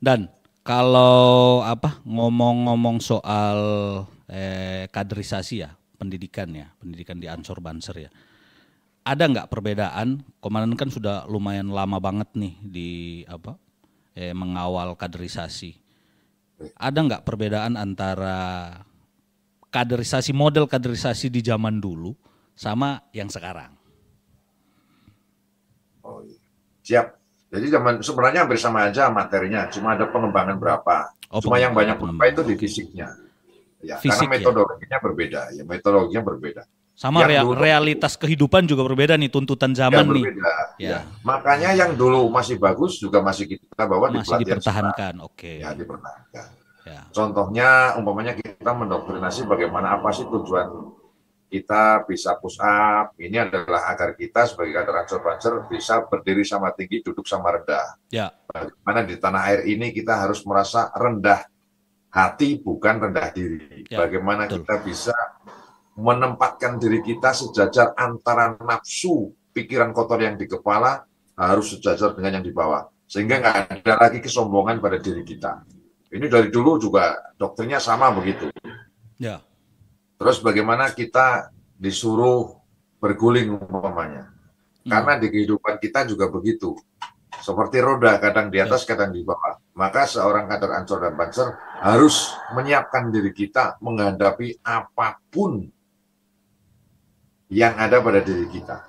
dan kalau apa ngomong-ngomong soal eh, kaderisasi ya pendidikan ya pendidikan di Ansor Banser ya ada nggak perbedaan? Komandan kan sudah lumayan lama banget nih di apa eh, mengawal kaderisasi. Ada nggak perbedaan antara kaderisasi model kaderisasi di zaman dulu sama yang sekarang?
Oh, iya. Siap. Jadi zaman sebenarnya hampir sama aja materinya, cuma ada pengembangan berapa. Oh, cuma yang banyak berapa itu di fisiknya. Ya, Fisik, karena metodologinya ya? berbeda. Ya, metodologinya berbeda
sama rea dulu, realitas kehidupan juga berbeda nih tuntutan zaman nih.
Ya. ya. Makanya yang dulu masih bagus juga masih kita bawa masih di dipertahankan. Oke. Oke. Ya dipertahankan. Ya. Contohnya umpamanya kita mendoktrinasi bagaimana apa sih tujuan kita bisa push up. Ini adalah agar kita sebagai kader ranger bisa berdiri sama tinggi, duduk sama rendah. Ya. Bagaimana di tanah air ini kita harus merasa rendah hati bukan rendah diri. Ya, Bagaimana betul. kita bisa menempatkan diri kita sejajar antara nafsu pikiran kotor yang di kepala harus sejajar dengan yang di bawah sehingga nggak ada lagi kesombongan pada diri kita ini dari dulu juga dokternya sama begitu ya terus bagaimana kita disuruh berguling umpamanya hmm. karena di kehidupan kita juga begitu seperti roda kadang di atas ya. kadang di bawah maka seorang kader ancor dan banser harus menyiapkan diri kita menghadapi apapun yang ada pada diri kita.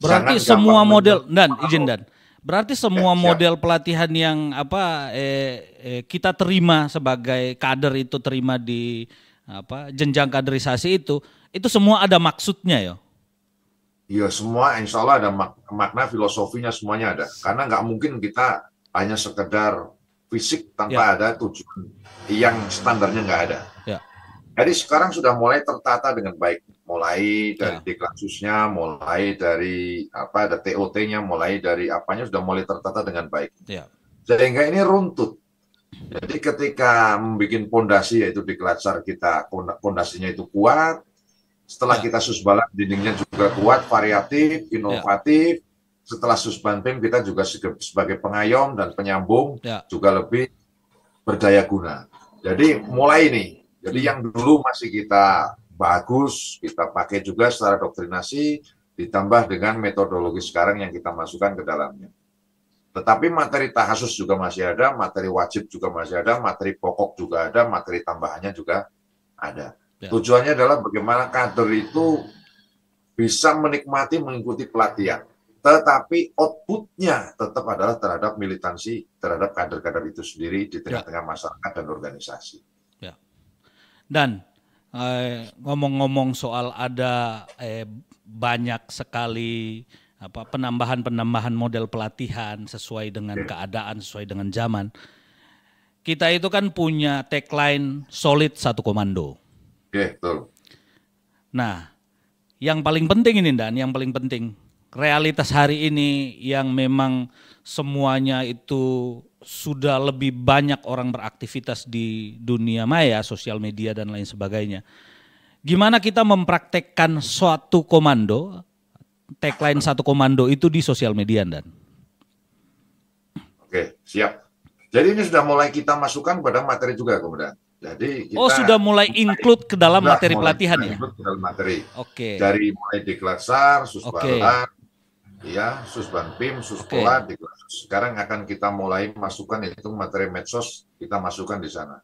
Berarti Sangat semua
model dan izin dan berarti ya, semua ya, model pelatihan yang apa eh, eh, kita terima sebagai kader itu terima di apa jenjang kaderisasi itu itu semua ada maksudnya ya.
Iya semua insya Allah ada mak makna filosofinya semuanya ada karena nggak mungkin kita hanya sekedar fisik tanpa ya. ada tujuan yang standarnya nggak ada. Ya. Jadi sekarang sudah mulai tertata dengan baik, mulai dari ya. deklasusnya, mulai dari apa ada TOT-nya, mulai dari apanya sudah mulai tertata dengan baik. Ya. enggak ini runtut. Jadi ketika membuat pondasi yaitu deklarar kita pondasinya itu kuat, setelah ya. kita susbalak dindingnya juga kuat, variatif, ya. inovatif. Ya. Setelah susbanpim kita juga sebagai pengayom dan penyambung ya. juga lebih berdaya guna. Jadi mulai nih jadi hmm. yang dulu masih kita bagus, kita pakai juga secara doktrinasi, ditambah dengan metodologi sekarang yang kita masukkan ke dalamnya. Tetapi materi tahasus juga masih ada, materi wajib juga masih ada, materi pokok juga ada, materi tambahannya juga ada. Ya. Tujuannya adalah bagaimana kader itu bisa menikmati mengikuti pelatihan. Tetapi outputnya tetap adalah terhadap militansi, terhadap kader-kader itu sendiri di ya. tengah-tengah masyarakat dan organisasi.
Dan eh, ngomong-ngomong eh, soal ada eh, banyak sekali apa penambahan-penambahan model pelatihan sesuai dengan iya. keadaan, sesuai dengan zaman. Kita itu kan punya tagline solid satu komando. Oke, iya, betul. Nah, yang paling penting ini Dan, yang paling penting realitas hari ini yang memang semuanya itu sudah lebih banyak orang beraktivitas di dunia maya, sosial media dan lain sebagainya. Gimana kita mempraktekkan suatu komando, tagline satu komando itu di sosial media dan?
Oke, siap. Jadi ini sudah mulai kita masukkan pada materi juga Komandan. Jadi kita Oh, sudah
mulai ya? include ke dalam materi pelatihan ya? Ke
dalam materi. Oke. Okay. Dari mulai deklasar, susbalar, okay ya sus pim sus okay. sekarang akan kita mulai masukkan itu materi medsos kita masukkan di sana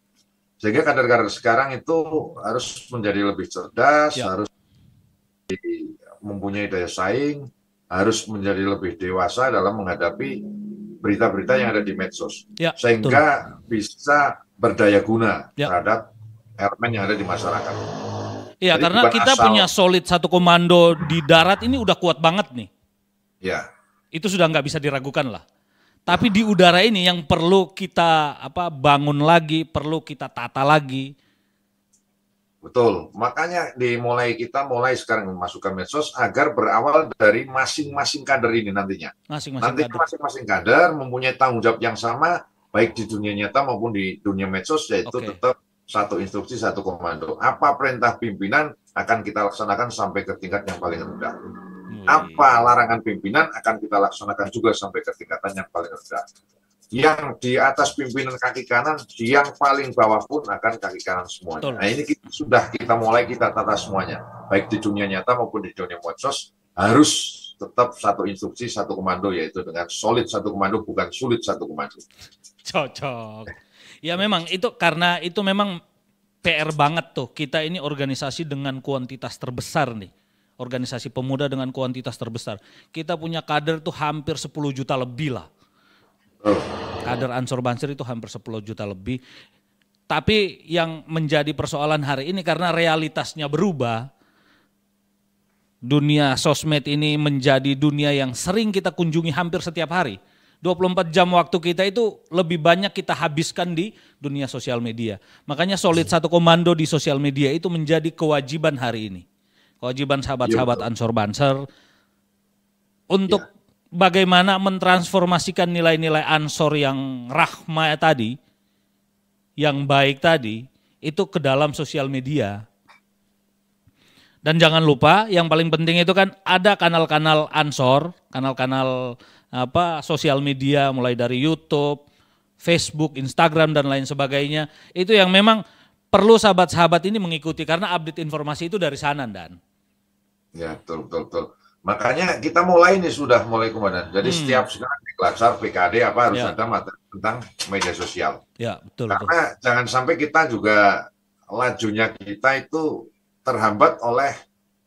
sehingga kader-kader sekarang itu harus menjadi lebih cerdas yeah. harus mempunyai daya saing harus menjadi lebih dewasa dalam menghadapi berita-berita yang ada di medsos yeah, sehingga betul. bisa berdaya guna yeah. terhadap elemen yang ada di masyarakat.
Iya, karena kita asal, punya solid satu komando di darat ini udah kuat banget nih. Ya. Itu sudah nggak bisa diragukan lah. Tapi di udara ini yang perlu kita apa bangun lagi, perlu kita tata lagi.
Betul. Makanya dimulai kita mulai sekarang memasukkan medsos agar berawal dari masing-masing kader ini nantinya. Masing-masing Nanti masing-masing kader mempunyai tanggung jawab yang sama baik di dunia nyata maupun di dunia medsos yaitu okay. tetap satu instruksi satu komando. Apa perintah pimpinan akan kita laksanakan sampai ke tingkat yang paling rendah. Apa larangan pimpinan akan kita laksanakan juga sampai ke tingkatan yang paling rendah. Yang di atas pimpinan kaki kanan, yang paling bawah pun akan kaki kanan semuanya. Nah ini kita, sudah kita mulai kita tata semuanya, baik di dunia nyata maupun di dunia medsos harus tetap satu instruksi satu komando yaitu dengan solid satu komando bukan sulit satu komando.
Cocok. Ya memang itu karena itu memang PR banget tuh kita ini organisasi dengan kuantitas terbesar nih organisasi pemuda dengan kuantitas terbesar. Kita punya kader tuh hampir 10 juta lebih lah. Kader Ansor Banser itu hampir 10 juta lebih. Tapi yang menjadi persoalan hari ini karena realitasnya berubah, dunia sosmed ini menjadi dunia yang sering kita kunjungi hampir setiap hari. 24 jam waktu kita itu lebih banyak kita habiskan di dunia sosial media. Makanya solid satu komando di sosial media itu menjadi kewajiban hari ini kewajiban sahabat-sahabat iya, Ansor Banser untuk ya. bagaimana mentransformasikan nilai-nilai Ansor yang rahmat tadi, yang baik tadi, itu ke dalam sosial media. Dan jangan lupa yang paling penting itu kan ada kanal-kanal Ansor, kanal-kanal apa sosial media mulai dari YouTube, Facebook, Instagram dan lain sebagainya. Itu yang memang perlu sahabat-sahabat ini mengikuti karena update informasi itu dari sana dan.
Ya, betul, betul, betul. Makanya kita mulai nih sudah mulai komandan. Jadi hmm. setiap sekarang di Klaksar, PKD apa harus ya. ada materi tentang media sosial. Ya, betul. Karena betul. jangan sampai kita juga lajunya kita itu terhambat oleh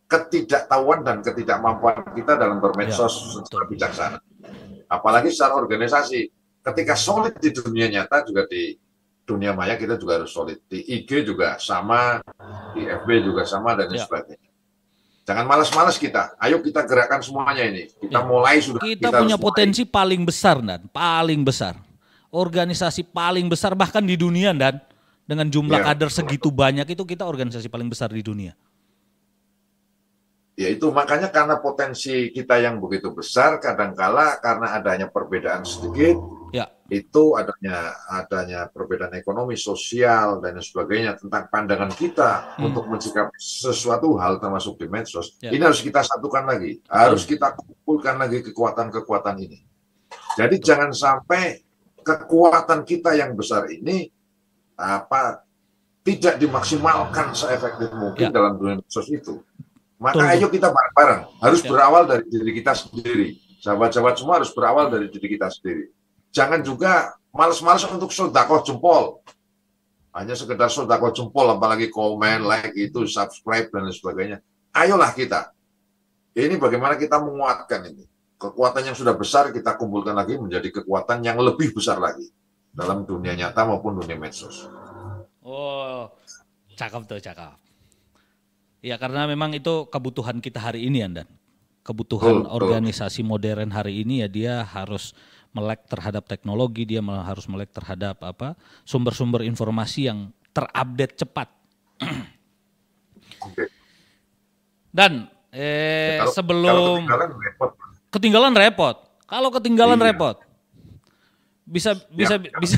ketidaktahuan dan ketidakmampuan kita dalam bermedsos ya, secara bijaksana. Apalagi secara organisasi. Ketika solid di dunia nyata juga di dunia maya kita juga harus solid. Di IG juga sama, di FB juga sama dan ya. sebagainya. Jangan malas-malas kita. Ayo kita gerakkan semuanya ini. Kita ya. mulai sudah. Kita, kita punya
potensi mulai. paling besar dan paling besar. Organisasi paling besar bahkan di dunia dan dengan jumlah ya. kader segitu banyak itu kita organisasi paling besar di dunia.
Ya itu makanya karena potensi kita yang begitu besar, kadangkala karena adanya perbedaan sedikit, ya itu adanya adanya perbedaan ekonomi, sosial dan sebagainya tentang pandangan kita hmm. untuk mencikap sesuatu hal termasuk di medsos. ya. Ini harus kita satukan lagi, harus hmm. kita kumpulkan lagi kekuatan-kekuatan ini. Jadi Betul. jangan sampai kekuatan kita yang besar ini apa tidak dimaksimalkan seefektif mungkin ya. dalam dunia medsos itu. Maka Tunggu. ayo kita bareng-bareng, harus ya. berawal dari diri kita sendiri. Sahabat-sahabat semua harus berawal dari diri kita sendiri Jangan juga males-males untuk sodakoh jempol. Hanya sekedar sodakoh jempol, apalagi komen, like, itu, subscribe, dan lain sebagainya. Ayolah kita. Ini bagaimana kita menguatkan ini. Kekuatan yang sudah besar kita kumpulkan lagi menjadi kekuatan yang lebih besar lagi. Dalam dunia nyata maupun dunia medsos.
Oh, cakep tuh, cakep. Ya karena memang itu kebutuhan kita hari ini Andan. Kebutuhan betul, organisasi betul. modern hari ini ya dia harus melek terhadap teknologi, dia harus melek terhadap apa sumber-sumber informasi yang terupdate cepat. Dan eh, ya, kalau, sebelum kalau ketinggalan repot. Ketinggalan repot. Kalau ketinggalan iya. repot. Bisa bisa ya, ya. bisa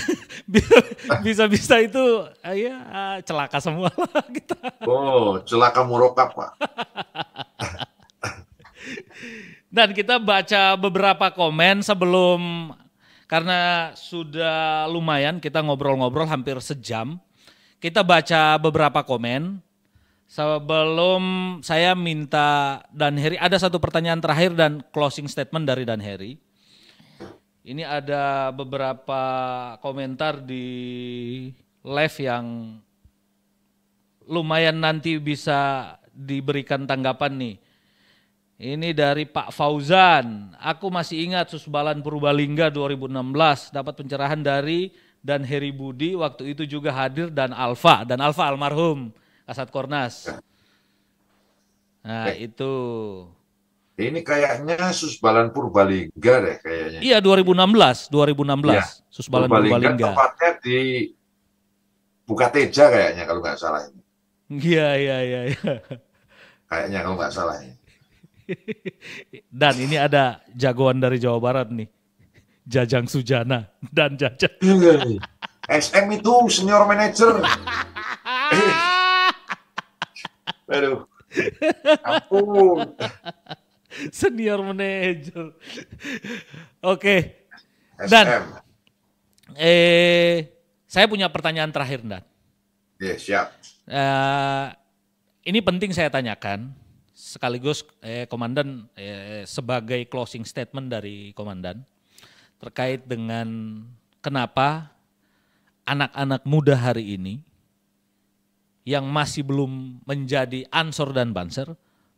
bisa bisa itu ya celaka semua
kita. Oh, celaka murokap, Pak.
Dan kita baca beberapa komen sebelum karena sudah lumayan kita ngobrol-ngobrol hampir sejam. Kita baca beberapa komen. Sebelum saya minta Dan Heri, ada satu pertanyaan terakhir dan closing statement dari Dan Heri. Ini ada beberapa komentar di live yang lumayan nanti bisa diberikan tanggapan nih ini dari Pak Fauzan. Aku masih ingat Susbalan Purbalingga 2016 dapat pencerahan dari dan Heri Budi waktu itu juga hadir dan Alfa dan Alfa almarhum Kasat Kornas. Ya. Nah, eh, itu.
Ini kayaknya Susbalan Purbalingga deh kayaknya. Iya
2016, 2016 ya, Susbalan Purbalingga. Purbalingga.
Tempatnya di Bukateja kayaknya kalau nggak salah ini.
Iya, iya, iya, iya.
Kayaknya kalau nggak salah ini.
Dan ini ada jagoan dari Jawa Barat nih. Jajang Sujana
dan Jajang. Iya SM itu senior manager. Aduh. Ampun.
Senior manager. Oke. Okay. Dan eh saya punya pertanyaan terakhir Dan. Ya, yeah, siap. Uh, ini penting saya tanyakan sekaligus eh, komandan eh, sebagai closing statement dari komandan terkait dengan kenapa anak-anak muda hari ini yang masih belum menjadi ansor dan banser,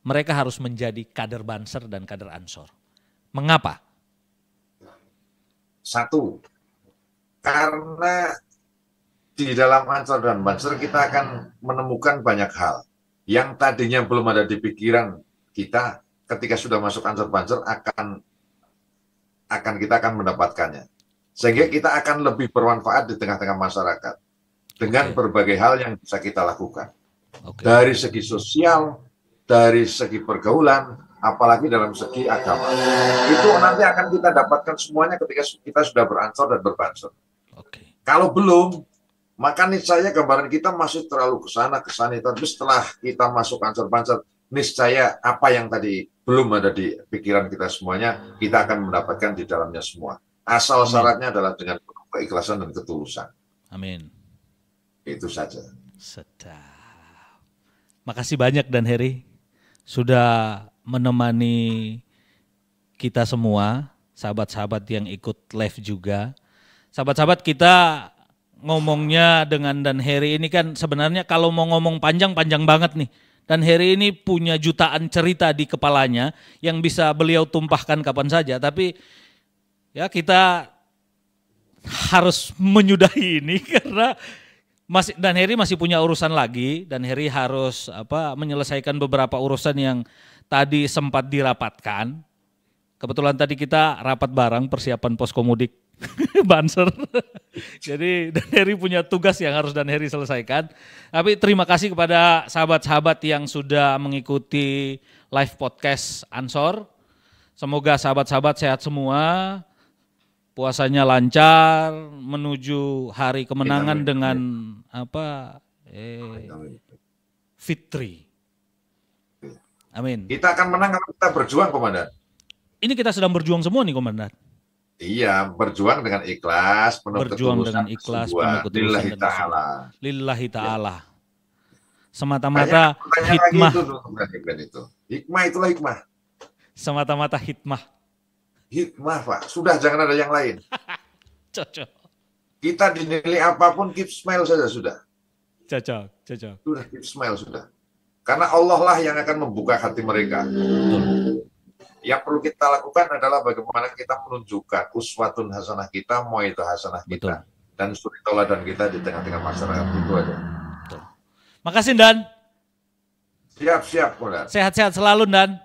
mereka harus menjadi kader
banser dan kader ansor. Mengapa? Satu, karena di dalam ansor dan banser kita akan menemukan banyak hal yang tadinya belum ada di pikiran kita ketika sudah masuk ansur akan akan kita akan mendapatkannya. Sehingga kita akan lebih bermanfaat di tengah-tengah masyarakat dengan okay. berbagai hal yang bisa kita lakukan. Okay. Dari segi sosial, dari segi pergaulan, apalagi dalam segi agama. Itu nanti akan kita dapatkan semuanya ketika kita sudah beransor dan berbansur. Okay. Kalau belum, maka niscaya gambaran kita masih terlalu ke sana ke sana tapi setelah kita masuk ancur pancer niscaya apa yang tadi belum ada di pikiran kita semuanya kita akan mendapatkan di dalamnya semua. Asal Amin. syaratnya adalah dengan keikhlasan dan ketulusan. Amin. Itu saja. Sedap.
Makasih banyak Dan Heri sudah menemani kita semua, sahabat-sahabat yang ikut live juga. Sahabat-sahabat kita ngomongnya dengan Dan Harry ini kan sebenarnya kalau mau ngomong panjang panjang banget nih. Dan Harry ini punya jutaan cerita di kepalanya yang bisa beliau tumpahkan kapan saja. Tapi ya kita harus menyudahi ini karena masih dan Harry masih punya urusan lagi dan Harry harus apa menyelesaikan beberapa urusan yang tadi sempat dirapatkan. Kebetulan tadi kita rapat bareng persiapan poskomudik Banser. Jadi Dan Heri punya tugas yang harus Dan Heri selesaikan. Tapi terima kasih kepada sahabat-sahabat yang sudah mengikuti live podcast Ansor. Semoga sahabat-sahabat sehat semua, puasanya lancar, menuju hari kemenangan Amin. dengan apa? Eh,
Fitri. Amin. Kita akan menang kalau kita berjuang, Komandan.
Ini kita sedang berjuang semua nih, Komandan.
Iya, berjuang dengan ikhlas, penuh berjuang dengan ikhlas, sebuah. penuh ketulusan lillahi ta'ala.
Lillahi iya. ta'ala. Ya. Semata-mata hikmah. Itu,
itu. Hikmah itulah hikmah.
Semata-mata hikmah.
Hikmah, Pak. Sudah jangan ada yang lain. Cocok. Kita dinilai apapun keep smile saja sudah.
Cocok, cocok.
Sudah keep smile sudah. Karena Allah lah yang akan membuka hati mereka. Betul yang perlu kita lakukan adalah bagaimana kita menunjukkan uswatun hasanah kita, itu hasanah kita. Betul. Dan suri dan kita di tengah-tengah masyarakat itu aja. Betul. Makasih Dan. Siap-siap Dan.
Sehat-sehat selalu Dan.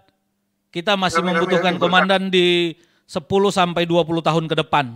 Kita masih membutuhkan ya, komandan di 10 sampai 20 tahun ke depan.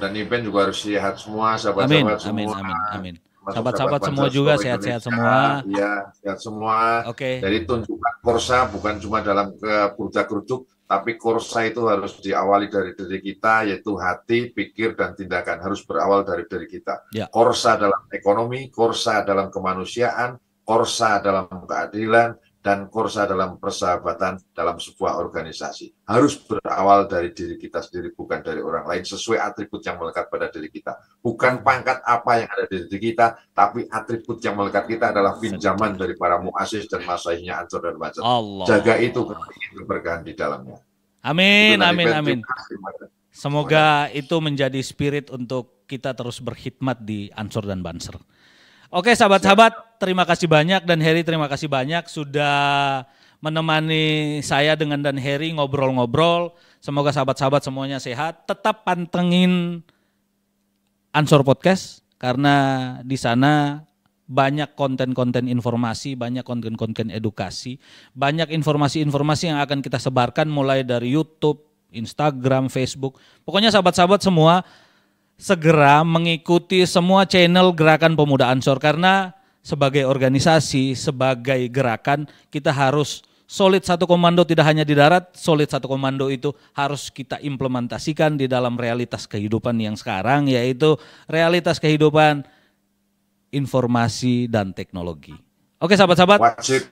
Dan Iben juga harus sehat semua, sahabat-sahabat semua. Amin, amin, amin. Sahabat-sahabat semua juga sehat-sehat semua. Iya, sehat semua. Oke. Okay. Jadi tunjukkan korsa bukan cuma dalam kerja kerucuk, tapi korsa itu harus diawali dari diri kita, yaitu hati, pikir, dan tindakan. Harus berawal dari diri kita. Ya. Kursa dalam ekonomi, korsa dalam kemanusiaan, korsa dalam keadilan, dan korsa dalam persahabatan dalam sebuah organisasi. Harus berawal dari diri kita sendiri, bukan dari orang lain, sesuai atribut yang melekat pada diri kita. Bukan pangkat apa yang ada di diri kita, tapi atribut yang melekat kita adalah pinjaman dari para muasis dan masyaihnya Ansor dan Allah. Jaga itu keberkahan di dalamnya.
Amin, amin, amin. Semoga itu menjadi spirit untuk kita terus berkhidmat di Ansor dan Banser. Oke sahabat-sahabat, terima kasih banyak dan Harry terima kasih banyak sudah menemani saya dengan dan Harry ngobrol-ngobrol. Semoga sahabat-sahabat semuanya sehat. Tetap pantengin Ansor Podcast karena di sana banyak konten-konten informasi, banyak konten-konten edukasi, banyak informasi-informasi yang akan kita sebarkan mulai dari YouTube, Instagram, Facebook. Pokoknya sahabat-sahabat semua segera mengikuti semua channel gerakan pemuda Ansor karena sebagai organisasi, sebagai gerakan kita harus solid satu komando tidak hanya di darat, solid satu komando itu harus kita implementasikan di dalam realitas kehidupan yang sekarang yaitu realitas kehidupan informasi dan teknologi. Oke sahabat-sahabat. Wajib.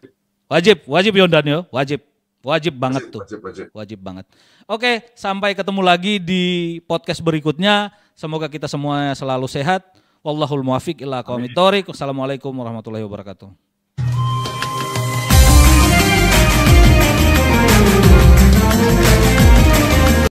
Wajib, wajib Yondan yo, wajib. Wajib banget wajib, tuh. Wajib, wajib. wajib banget. Oke, sampai ketemu lagi di podcast berikutnya. Semoga kita semua selalu sehat. Wallahul muafiq ila qaumit Wassalamualaikum warahmatullahi wabarakatuh.